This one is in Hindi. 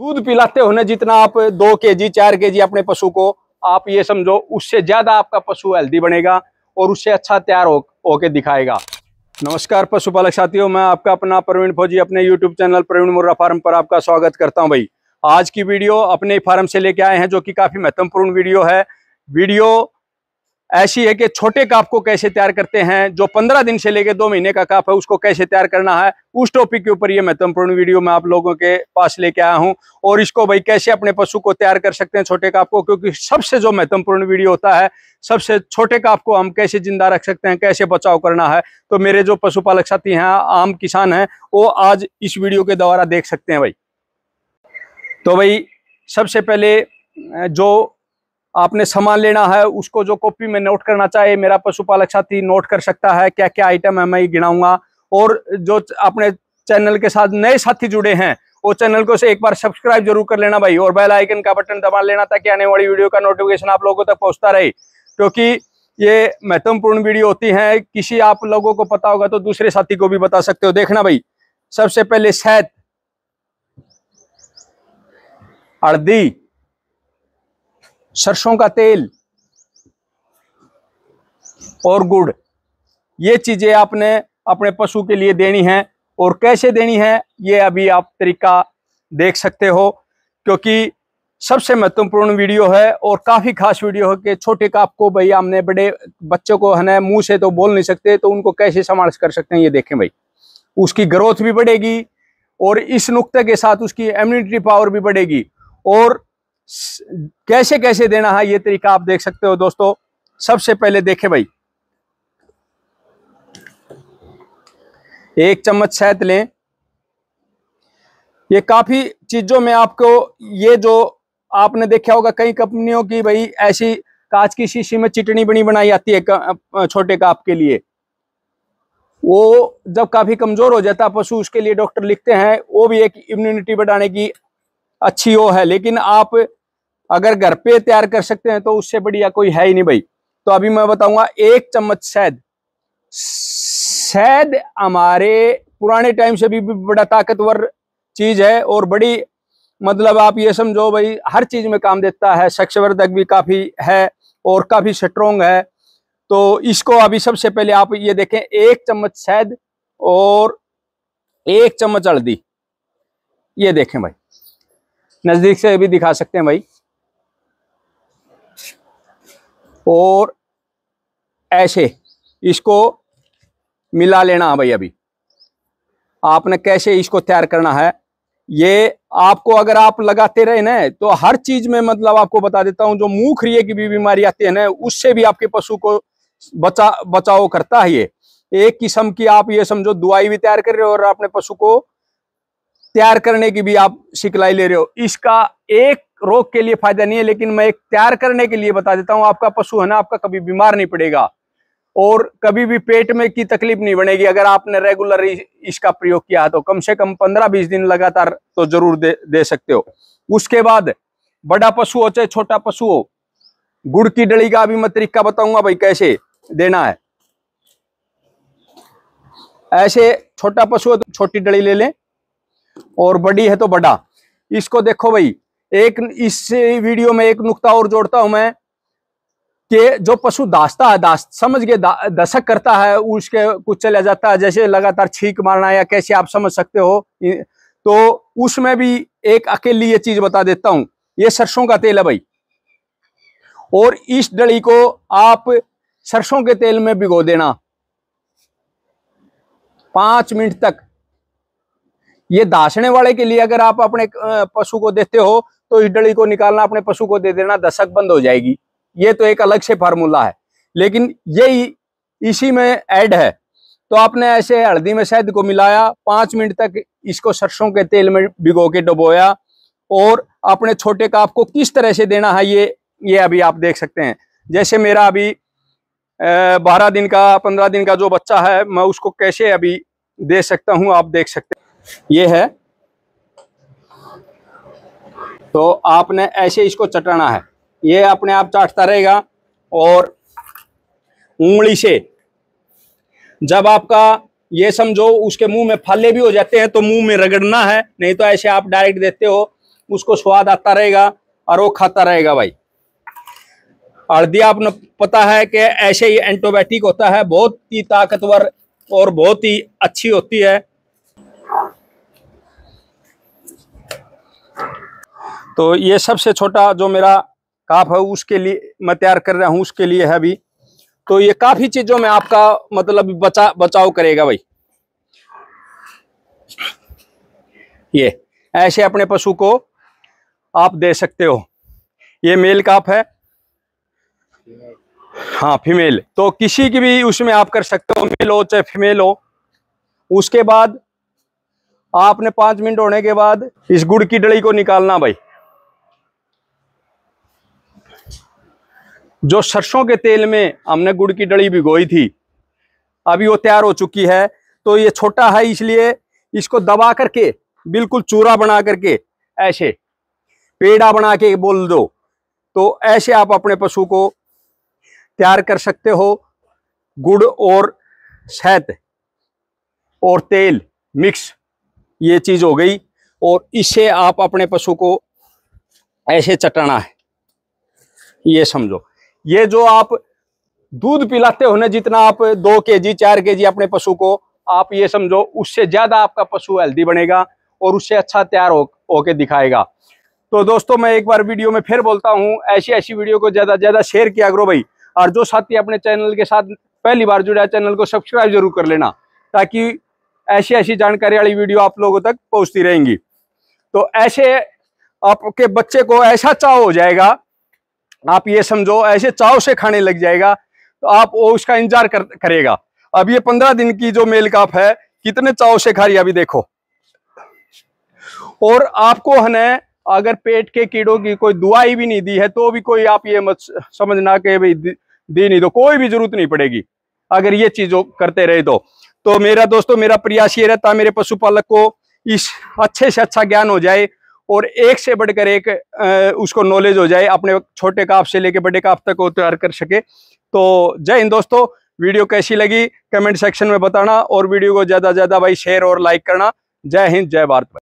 दूध पिलाते होने जितना आप दो के जी चार के जी अपने पशु को आप ये समझो उससे ज़्यादा आपका पशु हेल्दी बनेगा और उससे अच्छा तैयार हो होके दिखाएगा नमस्कार पशुपालक साथियों मैं आपका अपना प्रवीण फौजी अपने YouTube channel Praveen Murrah farm पर आपका स्वागत करता हूँ भाई आज की वीडियो अपने फार्म से लेके आए हैं जो की काफ़ी महत्वपूर्ण वीडियो है वीडियो ऐसी है कि छोटे काप को कैसे तैयार करते हैं जो पंद्रह दिन से लेकर दो महीने का काप है उसको कैसे तैयार करना है उस टॉपिक के ऊपर ये महत्वपूर्ण वीडियो मैं आप लोगों के पास लेके आया हूँ और इसको भाई कैसे अपने पशु को तैयार कर सकते हैं छोटे काप को क्योंकि सबसे जो महत्वपूर्ण वीडियो होता है सबसे छोटे काप को हम कैसे जिंदा रख सकते हैं कैसे बचाव करना है तो मेरे जो पशुपालक साथी हैं आम किसान हैं वो आज इस वीडियो के द्वारा देख सकते हैं भाई तो भाई सबसे पहले जो आपने सामान लेना है उसको जो कॉपी में नोट करना चाहे मेरा पशुपालक साथी नोट कर सकता है क्या क्या आइटम है मैं गिनाऊंगा और जो अपने चैनल के साथ नए साथी जुड़े हैं वो चैनल को से एक बार सब्सक्राइब जरूर कर लेना भाई और बेल आइकन का बटन दबा लेना ताकि आने वाली वीडियो का नोटिफिकेशन आप लोगों तक पहुंचता रहे क्योंकि ये महत्वपूर्ण वीडियो होती है किसी आप लोगों को पता होगा तो दूसरे साथी को भी बता सकते हो देखना भाई सबसे पहले शहद हल्दी सरसों का तेल और गुड़ ये चीज़ें आपने अपने पशु के लिए देनी है और कैसे देनी है ये अभी आप तरीका देख सकते हो क्योंकि सबसे महत्वपूर्ण वीडियो है और काफ़ी खास वीडियो है कि छोटे का आपको भाई हमने बड़े बच्चों को है ना मुँह से तो बोल नहीं सकते तो उनको कैसे संभाल कर सकते हैं ये देखें भाई उसकी ग्रोथ भी बढ़ेगी और इस नुक्ते के साथ उसकी इम्यूनिटी पावर भी बढ़ेगी और कैसे कैसे देना है ये तरीका आप देख सकते हो दोस्तों सबसे पहले देखे भाई एक चम्मच शहद लें ये काफी चीजों में आपको ये जो आपने देखा होगा कई कंपनियों की भाई ऐसी कांच की शीशी में चिटनी बनी बनाई आती है छोटे काप के लिए वो जब काफी कमजोर हो जाता है पशु उसके लिए डॉक्टर लिखते हैं वो भी एक इम्यूनिटी बढ़ाने की अच्छी वो है लेकिन आप अगर घर पे तैयार कर सकते हैं तो उससे बढ़िया कोई है ही नहीं भाई तो अभी मैं बताऊंगा एक चम्मच शहद शहद हमारे पुराने टाइम से भी बड़ा ताकतवर चीज है और बड़ी मतलब आप ये समझो भाई हर चीज में काम देता है शख्सवर्धक भी काफी है और काफी स्ट्रोंग है तो इसको अभी सबसे पहले आप ये देखें एक चम्मच शहद और एक चम्मच हल्दी ये देखें भाई नज़दीक से भी दिखा सकते हैं भाई और ऐसे इसको मिला लेना है भाई अभी आपने कैसे इसको तैयार करना है ये आपको अगर आप लगाते रहे ना तो हर चीज में मतलब आपको बता देता हूं जो मुंह खरिए की भी बीमारी आती है ना उससे भी आपके पशु को बचा बचाव करता है ये एक किस्म की आप ये समझो दुआई भी तैयार कर रहे हो और आपने पशु को तैयार करने की भी आप सिखलाई ले रहे हो इसका एक रोग के लिए फायदा नहीं है लेकिन मैं एक तैयार करने के लिए बता देता हूं आपका पशु है ना आपका कभी बीमार नहीं पड़ेगा और कभी भी पेट में की तकलीफ नहीं बनेगी अगर आपने रेगुलर इसका प्रयोग किया तो कम से कम पंद्रह बीस दिन लगातार तो जरूर दे, दे सकते हो उसके बाद बड़ा पशु हो चाहे छोटा पशु हो गुड़ की डली का भी मैं तरीका बताऊंगा भाई कैसे देना है ऐसे छोटा पशु हो तो छोटी डली ले लें और बड़ी है तो बड़ा इसको देखो भाई एक इस वीडियो में एक नुकता और जोड़ता हूं मैं कि जो पशु दास्ता है दास्त समझ के दशक करता है उसके कुछ चला जाता है जैसे लगातार छीक मारना या कैसे आप समझ सकते हो तो उसमें भी एक अकेली ये चीज बता देता हूं ये सरसों का तेल है भाई और इस डड़ी को आप सरसों के तेल में भिगो देना पांच मिनट तक ये दासने वाले के लिए अगर आप अपने पशु को देते हो तो इस डली को निकालना अपने पशु को दे देना दशक बंद हो जाएगी ये तो एक अलग से फार्मूला है लेकिन ये इसी में ऐड है तो आपने ऐसे हल्दी में शहद को मिलाया पांच मिनट तक इसको सरसों के तेल में भिगो के डुबोया और अपने छोटे काफ को किस तरह से देना है ये ये अभी आप देख सकते हैं जैसे मेरा अभी बारह दिन का पंद्रह दिन का जो बच्चा है मैं उसको कैसे अभी दे सकता हूँ आप देख सकते हैं ये है तो आपने ऐसे इसको चटाना है ये अपने आप चाटता रहेगा और उंगली से जब आपका ये समझो उसके मुंह में फले भी हो जाते हैं तो मुंह में रगड़ना है नहीं तो ऐसे आप डायरेक्ट देते हो उसको स्वाद आता रहेगा और वो खाता रहेगा भाई हल्दी आपने पता है कि ऐसे ही एंटोबायोटिक होता है बहुत ही ताकतवर और बहुत ही अच्छी होती है तो ये सबसे छोटा जो मेरा काफ है उसके लिए मैं तैयार कर रहा हूँ उसके लिए है अभी तो ये काफी चीजों में आपका मतलब बचा बचाव करेगा भाई ये ऐसे अपने पशु को आप दे सकते हो ये मेल काफ है हाँ फीमेल तो किसी की भी उसमें आप कर सकते हो मेल हो चाहे फीमेल हो उसके बाद आपने पांच मिनट होने के बाद इस गुड़ की डली को निकालना भाई जो सरसों के तेल में हमने गुड़ की डली भिगोई थी अभी वो तैयार हो चुकी है तो ये छोटा है इसलिए इसको दबा करके बिल्कुल चूरा बना करके ऐसे पेड़ा बना के बोल दो तो ऐसे आप अपने पशु को तैयार कर सकते हो गुड़ और शहद और तेल मिक्स ये चीज़ हो गई और इसे आप अपने पशु को ऐसे चटाना है ये समझो ये जो आप दूध पिलाते हो ना जितना आप दो के जी चार के जी अपने पशु को आप ये समझो उससे ज़्यादा आपका पशु हेल्दी बनेगा और उससे अच्छा तैयार हो होके दिखाएगा तो दोस्तों मैं एक बार वीडियो में फिर बोलता हूँ ऐसी ऐसी वीडियो को ज़्यादा से ज़्यादा शेयर किया करो भाई और जो साथी अपने चैनल के साथ पहली बार जुड़ा चैनल को सब्सक्राइब जरूर कर लेना ताकि ऐसी ऐसी जानकारी वाली वीडियो आप लोगों तक पहुँचती रहेंगी तो ऐसे आपके बच्चे को ऐसा चाव हो जाएगा आप ये समझो ऐसे चाव से खाने लग जाएगा तो आप वो उसका इंतजार कर, करेगा अब ये पंद्रह दिन की जो मेल काप है कितने चाव से खा रही अभी देखो और आपको है अगर पेट के कीड़ों की कोई दुआई भी नहीं दी है तो भी कोई आप ये मत समझना कि भाई दी नहीं तो कोई भी जरूरत नहीं पड़ेगी अगर ये चीज करते रहे तो तो मेरा दोस्तों मेरा प्रयास ये रहता है मेरे पशुपालक को इस अच्छे से अच्छा ज्ञान हो जाए और एक से बढ़कर एक उसको नॉलेज हो जाए अपने छोटे काफ से लेके बड़े काफ तक वो तैयार कर सके तो जय हिंद दोस्तों वीडियो कैसी लगी कमेंट सेक्शन में बताना और वीडियो को ज़्यादा से ज़्यादा भाई शेयर और लाइक करना जय हिंद जय भारत